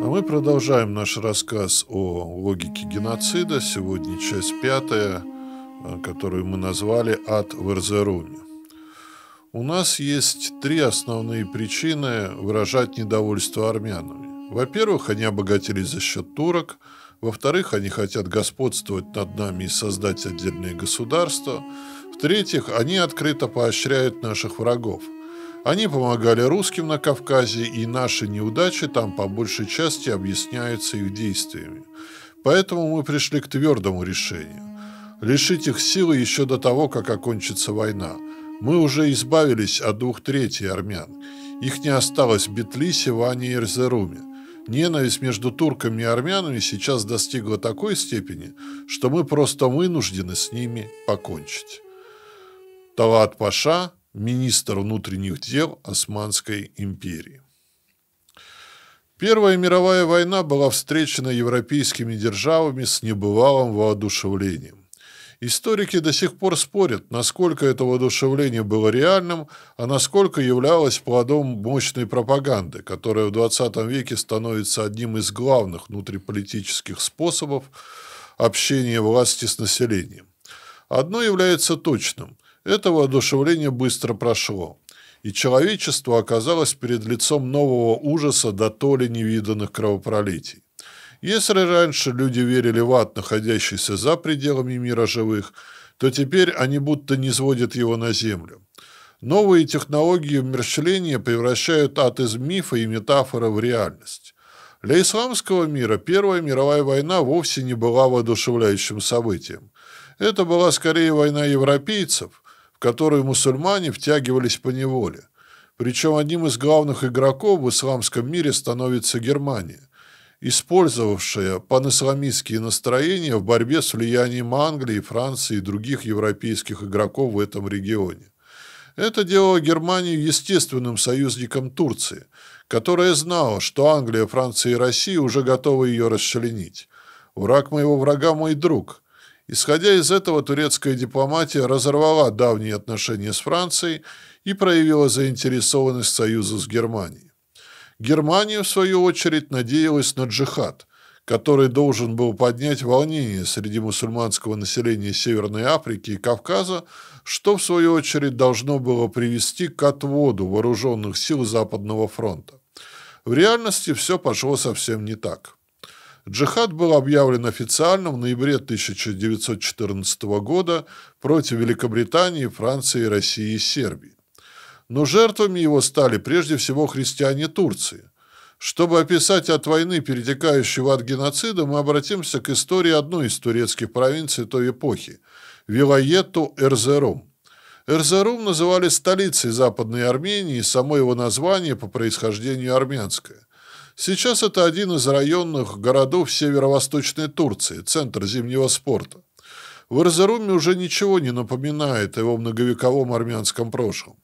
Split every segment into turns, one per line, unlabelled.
А мы продолжаем наш рассказ о логике геноцида. Сегодня часть пятая, э, которую мы назвали «Ад в Эрзеруме». У нас есть три основные причины выражать недовольство армянами. Во-первых, они обогатились за счет турок. Во-вторых, они хотят господствовать над нами и создать отдельные государства. В-третьих, они открыто поощряют наших врагов – они помогали русским на Кавказе, и наши неудачи там по большей части объясняются их действиями. Поэтому мы пришли к твердому решению. Лишить их силы еще до того, как окончится война. Мы уже избавились от двух третей армян. Их не осталось в Бетлисе, Ване и Эрзеруме. Ненависть между турками и армянами сейчас достигла такой степени, что мы просто вынуждены с ними покончить. Талат Паша министр внутренних дел Османской империи. Первая мировая война была встречена европейскими державами с небывалым воодушевлением. Историки до сих пор спорят, насколько это воодушевление было реальным, а насколько являлось плодом мощной пропаганды, которая в XX веке становится одним из главных внутриполитических способов общения власти с населением. Одно является точным. Это воодушевление быстро прошло, и человечество оказалось перед лицом нового ужаса до то ли невиданных кровопролитий. Если раньше люди верили в ад, находящийся за пределами мира живых, то теперь они будто не сводят его на землю. Новые технологии умерщвления превращают ад из мифа и метафоры в реальность. Для исламского мира Первая мировая война вовсе не была воодушевляющим событием. Это была скорее война европейцев, в которую мусульмане втягивались по неволе. Причем одним из главных игроков в исламском мире становится Германия, использовавшая панисламистские настроения в борьбе с влиянием Англии, Франции и других европейских игроков в этом регионе. Это делало Германию естественным союзником Турции, которая знала, что Англия, Франция и Россия уже готовы ее расшаленить. «Враг моего врага – мой друг», Исходя из этого, турецкая дипломатия разорвала давние отношения с Францией и проявила заинтересованность союза с Германией. Германия, в свою очередь, надеялась на джихад, который должен был поднять волнение среди мусульманского населения Северной Африки и Кавказа, что, в свою очередь, должно было привести к отводу вооруженных сил Западного фронта. В реальности все пошло совсем не так. Джихад был объявлен официально в ноябре 1914 года против Великобритании, Франции, России и Сербии. Но жертвами его стали прежде всего христиане Турции. Чтобы описать от войны, перетекающего от геноцида, мы обратимся к истории одной из турецких провинций той эпохи – Вилаету Эрзерум. Эрзерум называли столицей Западной Армении, и само его название по происхождению армянское. Сейчас это один из районных городов северо-восточной Турции, центр зимнего спорта. В Эрзеруме уже ничего не напоминает его многовековом армянском прошлом.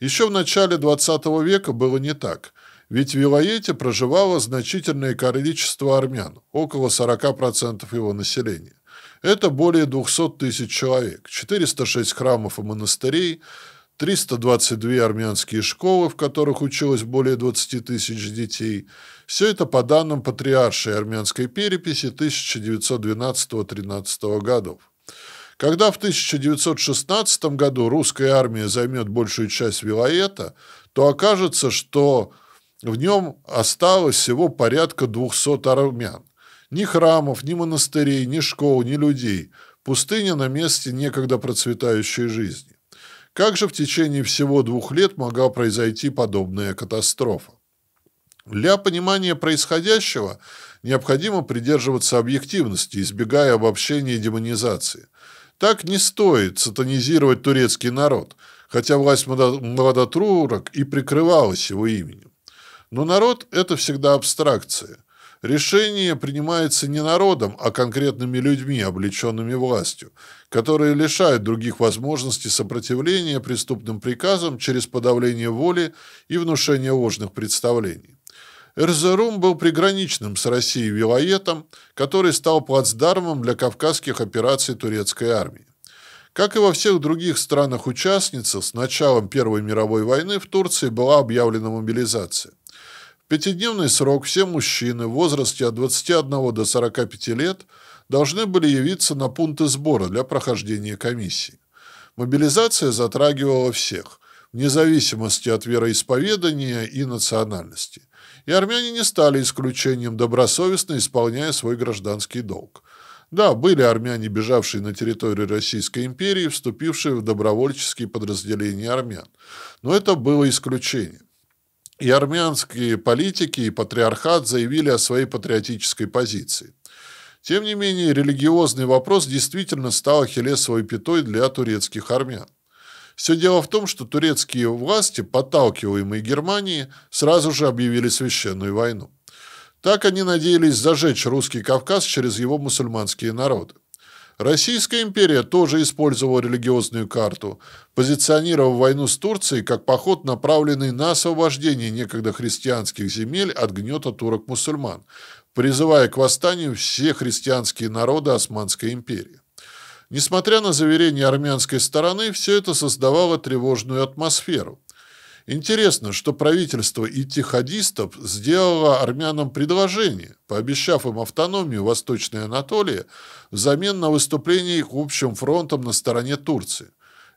Еще в начале XX века было не так, ведь в Вилаете проживало значительное количество армян, около 40% его населения. Это более 200 тысяч человек, 406 храмов и монастырей, 322 армянские школы, в которых училось более 20 тысяч детей. Все это по данным патриаршей армянской переписи 1912-13 годов. Когда в 1916 году русская армия займет большую часть Вилаета, то окажется, что в нем осталось всего порядка 200 армян. Ни храмов, ни монастырей, ни школ, ни людей. Пустыня на месте некогда процветающей жизни. Как же в течение всего двух лет могла произойти подобная катастрофа? Для понимания происходящего необходимо придерживаться объективности, избегая обобщения и демонизации. Так не стоит сатанизировать турецкий народ, хотя власть младотурок и прикрывалась его именем. Но народ – это всегда абстракция – Решение принимается не народом, а конкретными людьми, облеченными властью, которые лишают других возможностей сопротивления преступным приказам через подавление воли и внушение ложных представлений. Эрзерум был приграничным с Россией вилоетом, который стал плацдармом для кавказских операций турецкой армии. Как и во всех других странах-участницах, с началом Первой мировой войны в Турции была объявлена мобилизация пятидневный срок все мужчины в возрасте от 21 до 45 лет должны были явиться на пункты сбора для прохождения комиссии. Мобилизация затрагивала всех, вне зависимости от вероисповедания и национальности. И армяне не стали исключением, добросовестно исполняя свой гражданский долг. Да, были армяне, бежавшие на территорию Российской империи, вступившие в добровольческие подразделения армян. Но это было исключением и армянские политики и патриархат заявили о своей патриотической позиции. Тем не менее, религиозный вопрос действительно стал ахиллесовой пятой для турецких армян. Все дело в том, что турецкие власти, подталкиваемые Германией, сразу же объявили священную войну. Так они надеялись зажечь русский Кавказ через его мусульманские народы. Российская империя тоже использовала религиозную карту, позиционировав войну с Турцией как поход, направленный на освобождение некогда христианских земель от гнета турок-мусульман, призывая к восстанию все христианские народы Османской империи. Несмотря на заверения армянской стороны, все это создавало тревожную атмосферу. Интересно, что правительство итихадистов сделало армянам предложение, пообещав им автономию Восточной Анатолии взамен на выступление их общим фронтом на стороне Турции.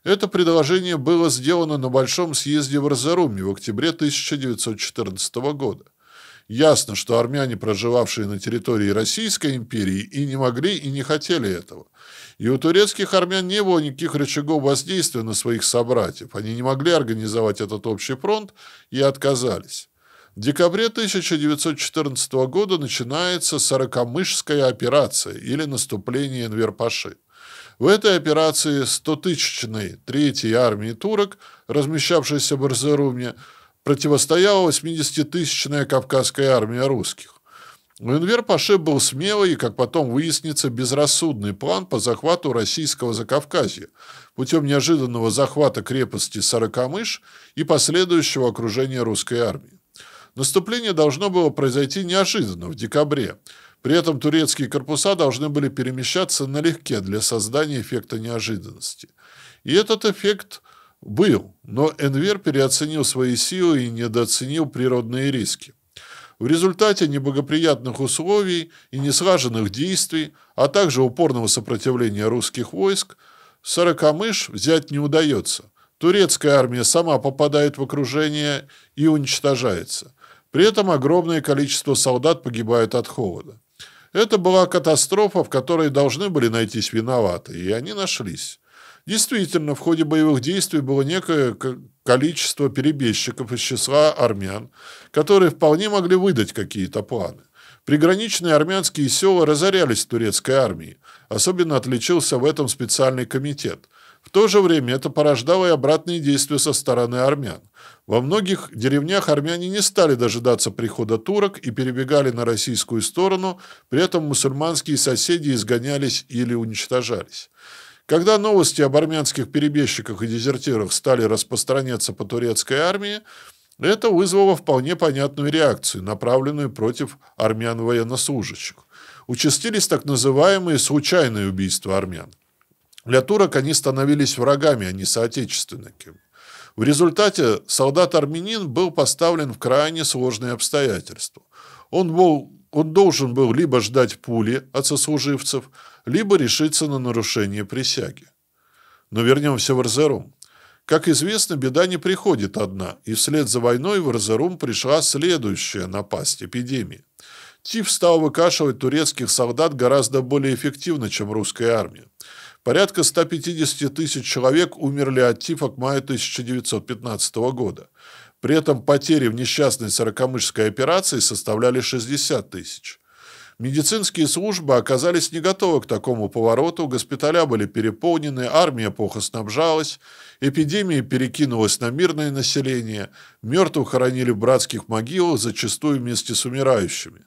Это предложение было сделано на Большом съезде в Разоруме в октябре 1914 года. Ясно, что армяне, проживавшие на территории Российской империи, и не могли, и не хотели этого. И у турецких армян не было никаких рычагов воздействия на своих собратьев. Они не могли организовать этот общий фронт и отказались. В декабре 1914 года начинается Сорокомышская операция или наступление Энверпаши. В этой операции 100-тысячной третьей армии турок, размещавшейся в Эрзеруме, противостояла 80-тысячная кавказская армия русских. У Энвер-Паше был смелый и, как потом выяснится, безрассудный план по захвату российского Закавказья путем неожиданного захвата крепости Сорокамыш и последующего окружения русской армии. Наступление должно было произойти неожиданно, в декабре. При этом турецкие корпуса должны были перемещаться налегке для создания эффекта неожиданности. И этот эффект был, но Энвер переоценил свои силы и недооценил природные риски. В результате неблагоприятных условий и неслаженных действий, а также упорного сопротивления русских войск, Сорокамыш взять не удается. Турецкая армия сама попадает в окружение и уничтожается. При этом огромное количество солдат погибает от холода. Это была катастрофа, в которой должны были найтись виноваты, и они нашлись. Действительно, в ходе боевых действий было некое количество перебежчиков из числа армян, которые вполне могли выдать какие-то планы. Приграничные армянские села разорялись турецкой армией. Особенно отличился в этом специальный комитет. В то же время это порождало и обратные действия со стороны армян. Во многих деревнях армяне не стали дожидаться прихода турок и перебегали на российскую сторону, при этом мусульманские соседи изгонялись или уничтожались. Когда новости об армянских перебежчиках и дезертирах стали распространяться по турецкой армии, это вызвало вполне понятную реакцию, направленную против армян-военнослужащих. Участились так называемые случайные убийства армян. Для турок они становились врагами, а не соотечественниками. В результате солдат-армянин был поставлен в крайне сложные обстоятельства. Он был он должен был либо ждать пули от сослуживцев, либо решиться на нарушение присяги. Но вернемся в Арзарум. Как известно, беда не приходит одна, и вслед за войной в Арзарум пришла следующая напасть – эпидемия. Тиф стал выкашивать турецких солдат гораздо более эффективно, чем русская армия. Порядка 150 тысяч человек умерли от тифа к маю 1915 года. При этом потери в несчастной сорокомышской операции составляли 60 тысяч. Медицинские службы оказались не готовы к такому повороту, госпиталя были переполнены, армия плохо снабжалась, эпидемия перекинулась на мирное население, мертвых хоронили в братских могилах, зачастую вместе с умирающими.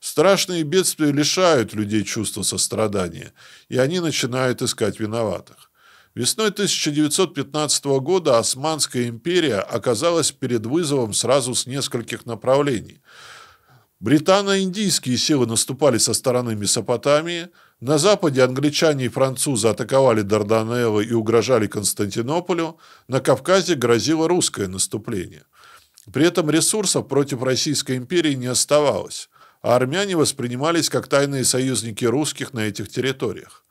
Страшные бедствия лишают людей чувства сострадания, и они начинают искать виноватых. Весной 1915 года Османская империя оказалась перед вызовом сразу с нескольких направлений. Британо-индийские силы наступали со стороны Месопотамии, на западе англичане и французы атаковали Дарданеллы и угрожали Константинополю, на Кавказе грозило русское наступление. При этом ресурсов против Российской империи не оставалось, а армяне воспринимались как тайные союзники русских на этих территориях.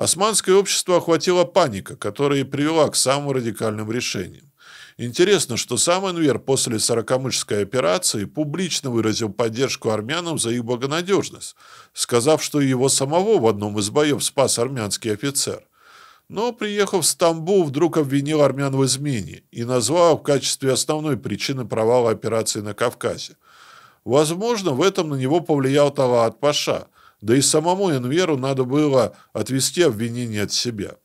Османское общество охватила паника, которая и привела к самым радикальным решениям. Интересно, что сам Энвер после Сорокомышской операции публично выразил поддержку армянам за их благонадежность, сказав, что его самого в одном из боев спас армянский офицер. Но, приехав в Стамбул, вдруг обвинил армян в измене и назвал в качестве основной причины провала операции на Кавказе. Возможно, в этом на него повлиял Талаат Паша, да и самому Энверу надо было отвести обвинение от себя.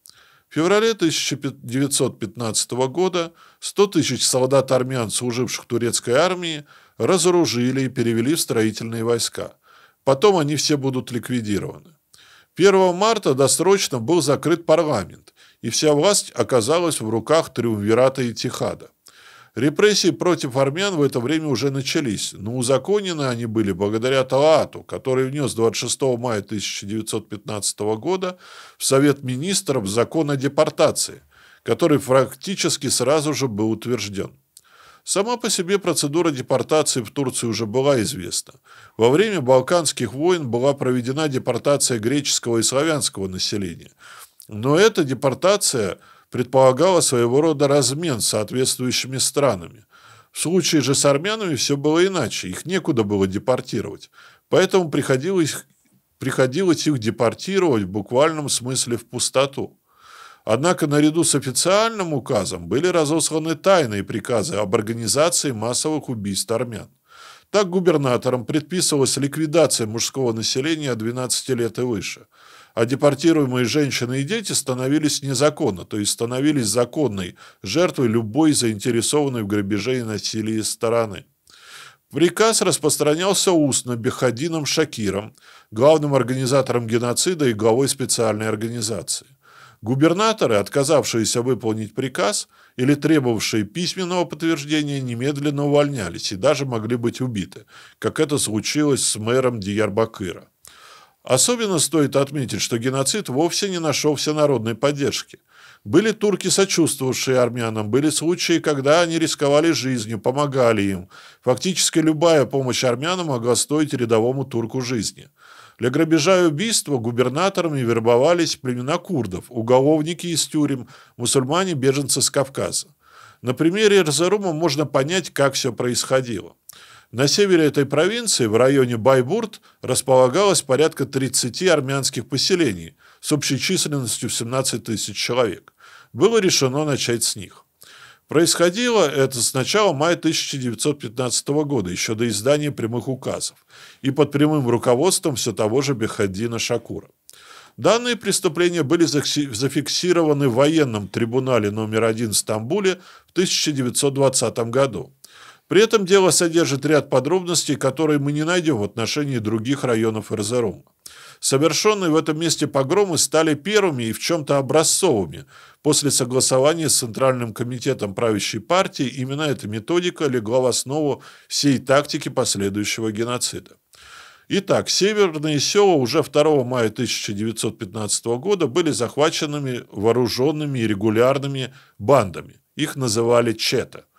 В феврале 1915 года 100 тысяч солдат армян, служивших в турецкой армии, разоружили и перевели в строительные войска. Потом они все будут ликвидированы. 1 марта досрочно был закрыт парламент, и вся власть оказалась в руках Триумвирата и Тихада. Репрессии против армян в это время уже начались, но узаконены они были благодаря Талаату, который внес 26 мая 1915 года в Совет министров закон о депортации, который практически сразу же был утвержден. Сама по себе процедура депортации в Турции уже была известна. Во время Балканских войн была проведена депортация греческого и славянского населения. Но эта депортация – предполагала своего рода размен с соответствующими странами. В случае же с армянами все было иначе, их некуда было депортировать. Поэтому приходилось, приходилось их депортировать в буквальном смысле в пустоту. Однако наряду с официальным указом были разосланы тайные приказы об организации массовых убийств армян. Так губернаторам предписывалась ликвидация мужского населения 12 лет и выше – а депортируемые женщины и дети становились незаконно, то есть становились законной жертвой любой заинтересованной в грабеже и насилии стороны. Приказ распространялся устно Бехадином Шакиром, главным организатором геноцида и главой специальной организации. Губернаторы, отказавшиеся выполнить приказ или требовавшие письменного подтверждения, немедленно увольнялись и даже могли быть убиты, как это случилось с мэром Диярбакыра. Особенно стоит отметить, что геноцид вовсе не нашел всенародной поддержки. Были турки, сочувствовавшие армянам, были случаи, когда они рисковали жизнью, помогали им. Фактически любая помощь армянам могла стоить рядовому турку жизни. Для грабежа и убийства губернаторами вербовались племена курдов, уголовники из тюрем, мусульмане-беженцы с Кавказа. На примере Эрзерума можно понять, как все происходило. На севере этой провинции, в районе Байбурт, располагалось порядка 30 армянских поселений с общей численностью в 17 тысяч человек. Было решено начать с них. Происходило это с начала мая 1915 года, еще до издания прямых указов, и под прямым руководством все того же Бехаддина Шакура. Данные преступления были зафиксированы в военном трибунале номер один в Стамбуле в 1920 году. При этом дело содержит ряд подробностей, которые мы не найдем в отношении других районов Эрзерума. Совершенные в этом месте погромы стали первыми и в чем-то образцовыми. После согласования с Центральным комитетом правящей партии именно эта методика легла в основу всей тактики последующего геноцида. Итак, северные села уже 2 мая 1915 года были захваченными вооруженными и регулярными бандами. Их называли чета –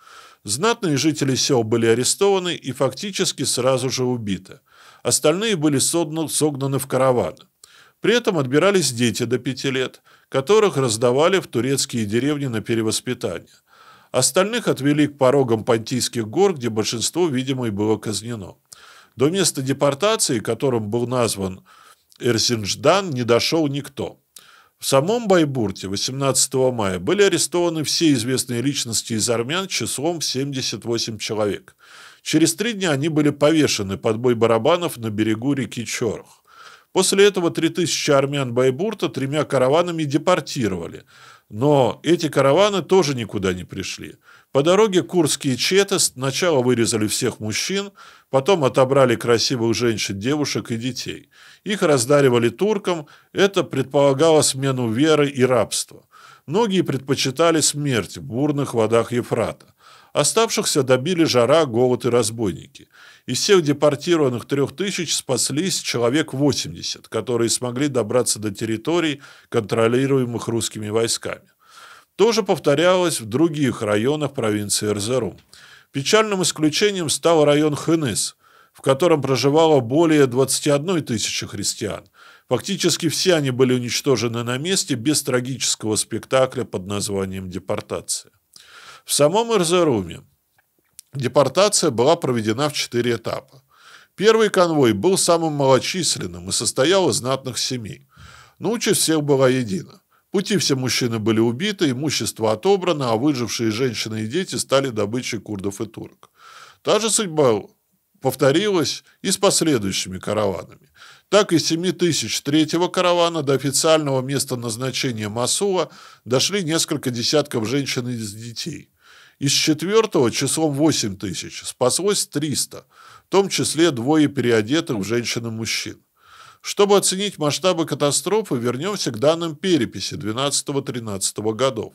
Знатные жители сел были арестованы и фактически сразу же убиты. Остальные были согнаны в караваны. При этом отбирались дети до пяти лет, которых раздавали в турецкие деревни на перевоспитание. Остальных отвели к порогам Понтийских гор, где большинство, видимо, и было казнено. До места депортации, которым был назван Эрсинждан, не дошел никто. В самом Байбурте 18 мая были арестованы все известные личности из армян числом в 78 человек. Через три дня они были повешены под бой барабанов на берегу реки Чорох. После этого 3000 армян Байбурта тремя караванами депортировали. Но эти караваны тоже никуда не пришли. По дороге курские четы сначала вырезали всех мужчин, потом отобрали красивых женщин, девушек и детей. Их раздаривали туркам, это предполагало смену веры и рабства. Многие предпочитали смерть в бурных водах Ефрата. Оставшихся добили жара, голод и разбойники. Из всех депортированных трех тысяч спаслись человек 80, которые смогли добраться до территорий, контролируемых русскими войсками тоже повторялось в других районах провинции Эрзерум. Печальным исключением стал район Хенес, в котором проживало более 21 тысячи христиан. Фактически все они были уничтожены на месте без трагического спектакля под названием «Депортация». В самом Эрзеруме депортация была проведена в четыре этапа. Первый конвой был самым малочисленным и состоял из знатных семей, но участь всех была едина пути все мужчины были убиты, имущество отобрано, а выжившие женщины и дети стали добычей курдов и турок. Та же судьба повторилась и с последующими караванами. Так из 7 тысяч третьего каравана до официального места назначения Масула дошли несколько десятков женщин и детей. Из четвертого числом 8 тысяч спаслось 300, в том числе двое переодетых женщин и мужчин. Чтобы оценить масштабы катастрофы, вернемся к данным переписи 12-13 годов.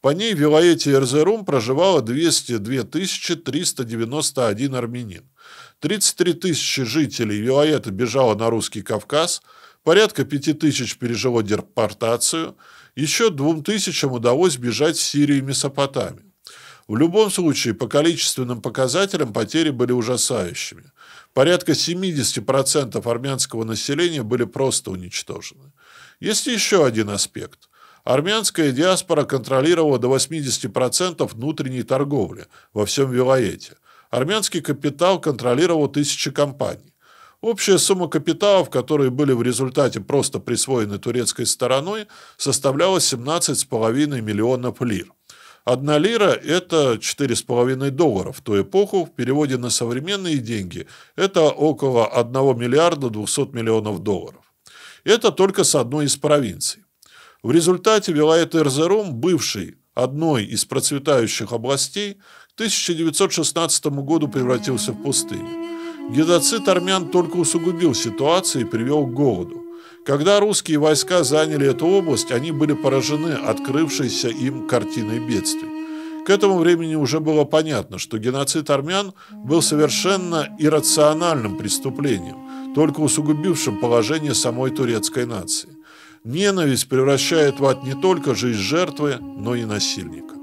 По ней в Вилаете Эрзерум проживало 202 391 армянин. 33 тысячи жителей Вилаета бежало на Русский Кавказ, порядка 5 тысяч пережило депортацию, еще 2 тысячам удалось бежать в Сирию и Месопотамию. В любом случае, по количественным показателям потери были ужасающими. Порядка 70% армянского населения были просто уничтожены. Есть еще один аспект. Армянская диаспора контролировала до 80% внутренней торговли во всем Вилаете. Армянский капитал контролировал тысячи компаний. Общая сумма капиталов, которые были в результате просто присвоены турецкой стороной, составляла 17,5 миллионов лир. Одна лира – это 4,5 доллара в ту эпоху, в переводе на современные деньги – это около 1 миллиарда 200 миллионов долларов. Это только с одной из провинций. В результате Вилайт Эрзерум, бывший одной из процветающих областей, к 1916 году превратился в пустыню. Геноцид армян только усугубил ситуацию и привел к голоду. Когда русские войска заняли эту область, они были поражены открывшейся им картиной бедствий. К этому времени уже было понятно, что геноцид армян был совершенно иррациональным преступлением, только усугубившим положение самой турецкой нации. Ненависть превращает в ад не только жизнь жертвы, но и насильника.